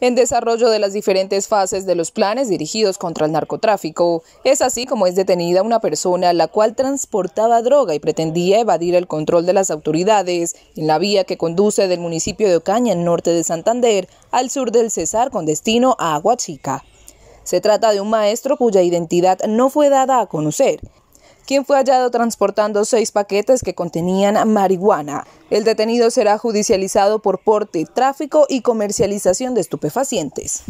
en desarrollo de las diferentes fases de los planes dirigidos contra el narcotráfico. Es así como es detenida una persona la cual transportaba droga y pretendía evadir el control de las autoridades en la vía que conduce del municipio de Ocaña, en norte de Santander, al sur del Cesar con destino a Aguachica. Se trata de un maestro cuya identidad no fue dada a conocer quien fue hallado transportando seis paquetes que contenían marihuana. El detenido será judicializado por porte, tráfico y comercialización de estupefacientes.